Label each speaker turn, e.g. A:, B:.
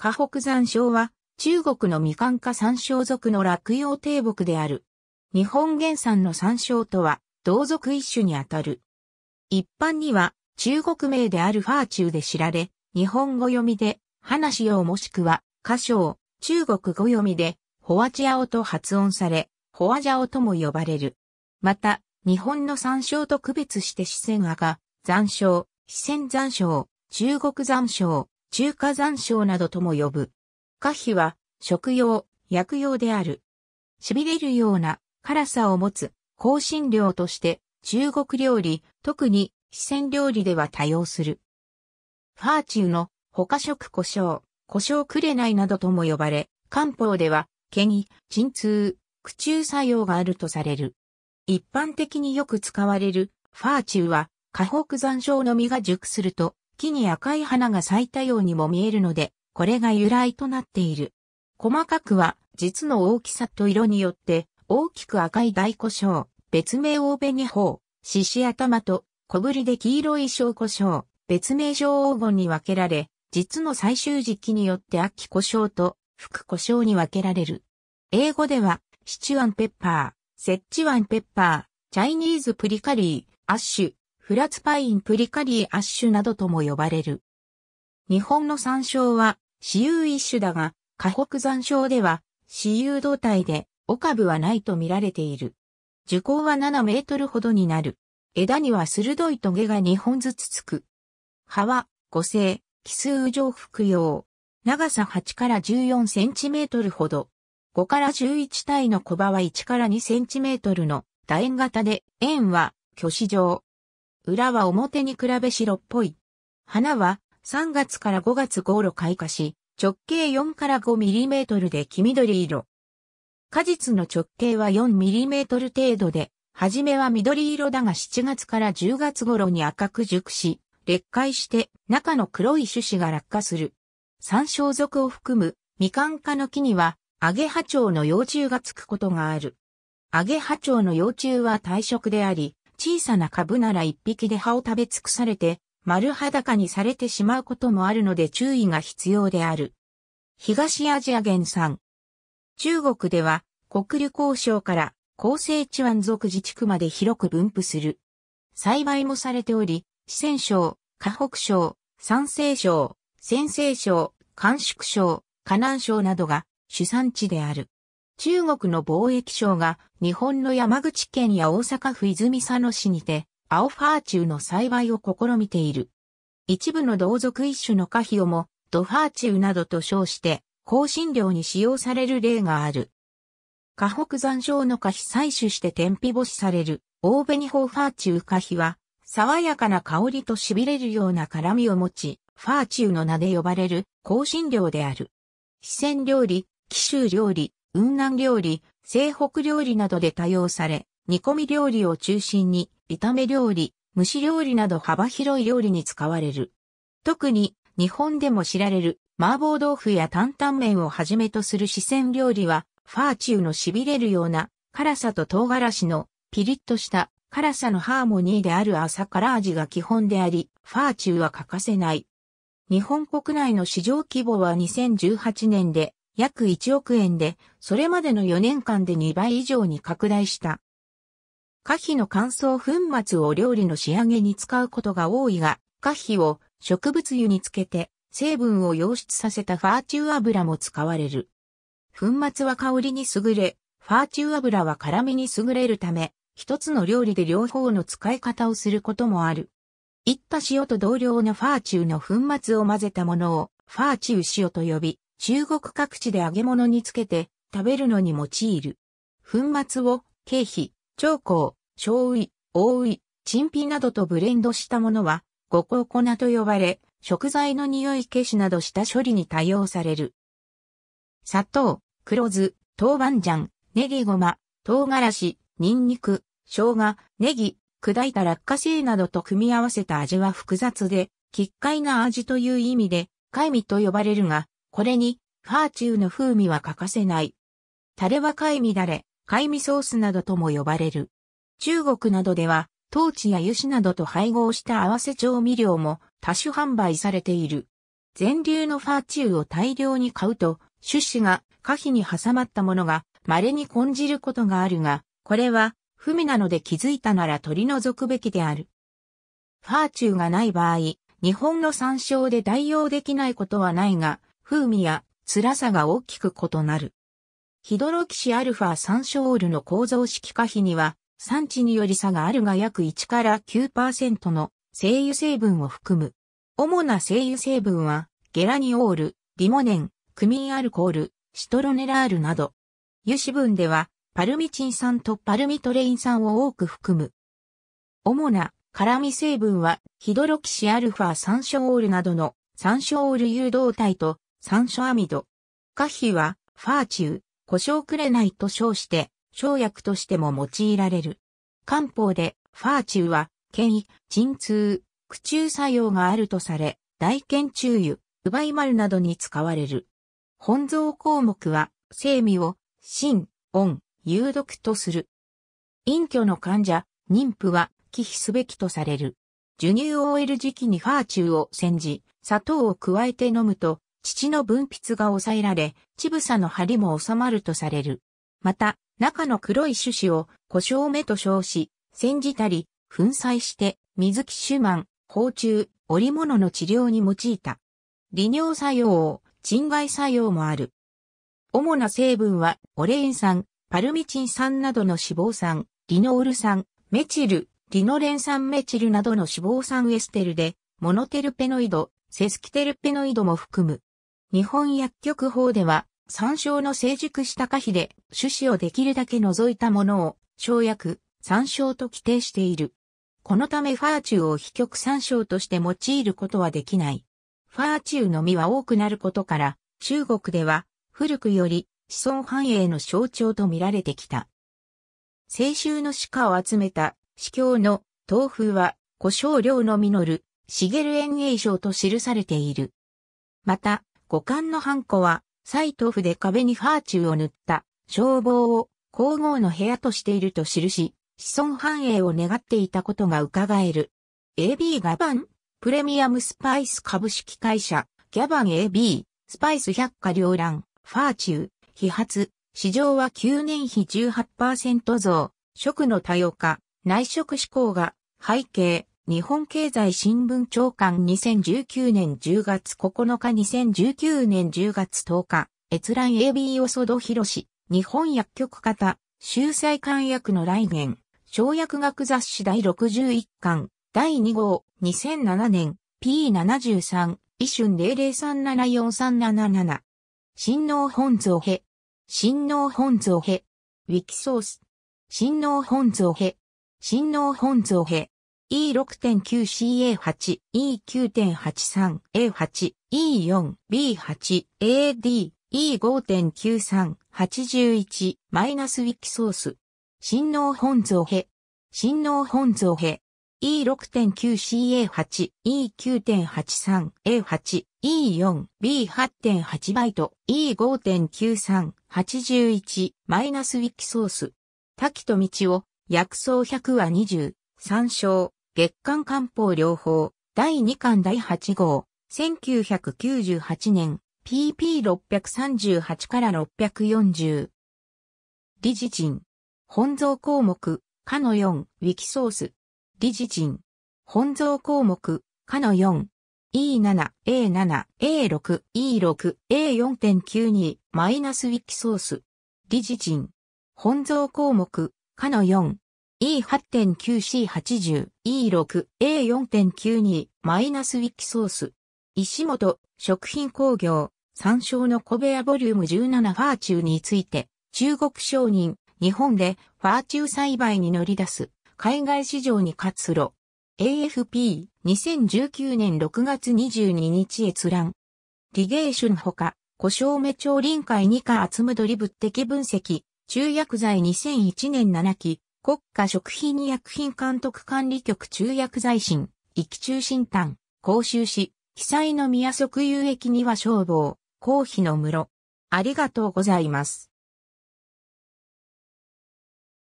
A: 河北山椒は、中国のみかん科山椒属の落葉低木である。日本原産の山椒とは、同族一種にあたる。一般には、中国名であるファーチューで知られ、日本語読みで、話椒もしくは、歌唱、中国語読みで、ホワチアオと発音され、ホワジャオとも呼ばれる。また、日本の山椒と区別して四川赤、残椒、四川山椒、中国山椒、中華山椒などとも呼ぶ。花皮は食用、薬用である。痺れるような辛さを持つ香辛料として中国料理、特に四川料理では多用する。ファーチューの他食胡椒、胡椒れなどとも呼ばれ、漢方では、毛に、鎮痛、苦中作用があるとされる。一般的によく使われるファーチューは、河北山椒の実が熟すると木に赤い花が咲いたようにも見えるので、これが由来となっている。細かくは、実の大きさと色によって、大きく赤い大胡椒、別名大紅鳳、獅子頭と小ぶりで黄色い小胡椒、別名小黄金に分けられ、実の最終時期によって秋胡椒と副胡椒に分けられる。英語では、シチュアンペッパー、セッチワンペッパー、チャイニーズプリカリー、アッシュ、フラツパインプリカリーアッシュなどとも呼ばれる。日本の山椒は、私有一種だが、河北山椒では、私有胴体で、お株はないと見られている。樹高は7メートルほどになる。枝には鋭いトゲが2本ずつつく。葉は、五星、奇数上服用。長さ8から14センチメートルほど。5から11体の小葉は1から2センチメートルの楕円型で、円は、巨子状。裏は表に比べ白っぽい。花は3月から5月頃開花し、直径4から5ミリメートルで黄緑色。果実の直径は4ミリメートル程度で、はじめは緑色だが7月から10月頃に赤く熟し、劣化して中の黒い種子が落下する。山椒族を含むみかん科の木には、アゲハチョウの幼虫がつくことがある。アゲハチョウの幼虫は退職であり、小さな株なら一匹で葉を食べ尽くされて、丸裸にされてしまうこともあるので注意が必要である。東アジア原産。中国では、国流交渉から、厚生地湾族自治区まで広く分布する。栽培もされており、四川省、河北省、山西省、陝西省、甘粛省、河南省などが主産地である。中国の貿易省が日本の山口県や大阪府泉佐野市にて、青ファーチューの栽培を試みている。一部の同族一種の花費をも、ドファーチューなどと称して、香辛料に使用される例がある。河北山椒の花費採取して天日干しされる、大紅法ファーチュー花費は、爽やかな香りと痺れるような辛みを持ち、ファーチューの名で呼ばれる香辛料である。四川料理、紀州料理、雲南料理、西北料理などで多用され、煮込み料理を中心に、炒め料理、蒸し料理など幅広い料理に使われる。特に、日本でも知られる、麻婆豆腐や担々麺をはじめとする四川料理は、ファーチューの痺れるような、辛さと唐辛子の、ピリッとした辛さのハーモニーである朝から味が基本であり、ファーチューは欠かせない。日本国内の市場規模は2018年で約1億円で、それまでの4年間で2倍以上に拡大した。可否の乾燥粉末を料理の仕上げに使うことが多いが、可否を植物油につけて成分を溶出させたファーチュー油も使われる。粉末は香りに優れ、ファーチュー油は辛みに優れるため、一つの料理で両方の使い方をすることもある。いった塩と同量のファーチューの粉末を混ぜたものをファーチュー塩と呼び、中国各地で揚げ物につけて食べるのに用いる。粉末を経費、長香、醤油、大い、陳皮などとブレンドしたものは、五香粉と呼ばれ、食材の匂い消しなどした処理に対応される。砂糖、黒酢、豆板醤、ネギごま、唐辛子、ニンニク、生姜、ネギ、砕いた落花生などと組み合わせた味は複雑で、奇怪な味という意味で、海味と呼ばれるが、これに、ファーチューの風味は欠かせない。タレは貝味だれ、貝味ソースなどとも呼ばれる。中国などでは、トーチや油脂などと配合した合わせ調味料も多種販売されている。全粒のファーチューを大量に買うと、種子が可否に挟まったものが稀に混じることがあるが、これは不味なので気づいたなら取り除くべきである。ファーチューがない場合、日本の参照で代用できないことはないが、風味や辛さが大きく異なる。ヒドロキシアルファ酸症ールの構造式化比には、産地により差があるが約1から9%の精油成分を含む。主な精油成分は、ゲラニオール、リモネン、クミンアルコール、シトロネラールなど。油脂分では、パルミチン酸とパルミトレイン酸を多く含む。主な辛味成分は、ヒドロキシアルファ酸症ールなどの酸症ール誘導体と酸素網戸ド。可否は、ファーチュー、故障くれないと称して、生薬としても用いられる。漢方で、ファーチューは、権威、鎮痛、苦中作用があるとされ、大剣中油、奪い丸などに使われる。本草項目は、生味を、心、音、有毒とする。隠居の患者、妊婦は、忌避すべきとされる。授乳を終える時期にファーチューを煎じ、砂糖を加えて飲むと、父の分泌が抑えられ、乳房の張りも収まるとされる。また、中の黒い種子を胡椒目と称し、煎じたり、粉砕して、水木シュマン、包虫、織物の治療に用いた。利尿作用、鎮害作用もある。主な成分は、オレイン酸、パルミチン酸などの脂肪酸、リノール酸、メチル、リノレン酸メチルなどの脂肪酸エステルで、モノテルペノイド、セスキテルペノイドも含む。日本薬局法では、山椒の成熟した可否で種子をできるだけ除いたものを、生薬、山椒と規定している。このためファーチューを非極山椒として用いることはできない。ファーチューの実は多くなることから、中国では古くより子孫繁栄の象徴と見られてきた。青州の鹿を集めた司教の豆腐は胡椒量の実る、茂る園芸賞と記されている。また、五感のハンコは、サイトフで壁にファーチューを塗った、消防を皇后の部屋としていると記し、子孫繁栄を願っていたことが伺える。AB ガバン、プレミアムスパイス株式会社、ギャバン AB、スパイス百科両覧、ファーチュー、批発、市場は9年比18%増、食の多様化、内食志向が、背景、日本経済新聞長官2019年10月9日2019年10月10日、閲覧 AB おそどひろし、日本薬局型、秀才館薬の来源、小薬学雑誌第61巻、第2号、2007年、P73、一春0 0 3 7 4 3 7 7新農本蔵へ。新農本蔵へ。ウィキソース。新農本蔵へ。新農本蔵へ。E6.9CA8、E9.83、A8、E4、B8、AD、E5.93、81、マイナスウィキソース。新能本造へ。新能本造へ。E6.9CA8、E9.83、A8、E4、B8.8 バイト、E5.93、81、マイナスウィキソース。滝と道を、薬草100は20、参照。月刊漢方両方、第2巻第8号、1998年、PP638 から640。理事陣。本蔵項目、かの4、ウィキソース。理事陣。本蔵項目、かの4。E7、A7、A6、E6、A4.92、マイナスウィキソース。理事陣。本蔵項目、かの4。E8.9C80、E6A4.92、マイナスウィキソース。石本、食品工業、参照の小部屋ボリューム17ファーチューについて、中国商人、日本でファーチュー栽培に乗り出す、海外市場に活路。AFP、2019年6月22日閲覧。リゲーションほか、故障目調臨海2課厚むドリブ的分析、中薬剤2001年7期、国家食品医薬品監督管理局中薬財神、域中診断、講習士、被災の宮即有益には消防、公費の室。ありがとうございます。